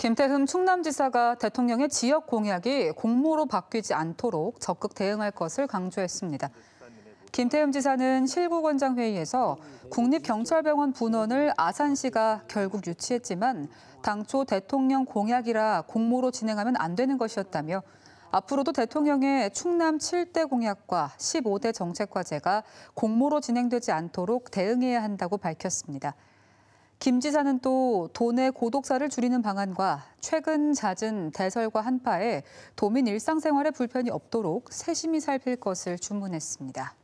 김태흠 충남지사가 대통령의 지역 공약이 공모로 바뀌지 않도록 적극 대응할 것을 강조했습니다. 김태흠 지사는 실국원장 회의에서 국립경찰병원 분원을 아산시가 결국 유치했지만 당초 대통령 공약이라 공모로 진행하면 안 되는 것이었다며 앞으로도 대통령의 충남 7대 공약과 15대 정책과제가 공모로 진행되지 않도록 대응해야 한다고 밝혔습니다. 김 지사는 또 돈의 고독사를 줄이는 방안과 최근 잦은 대설과 한파에 도민 일상생활에 불편이 없도록 세심히 살필 것을 주문했습니다.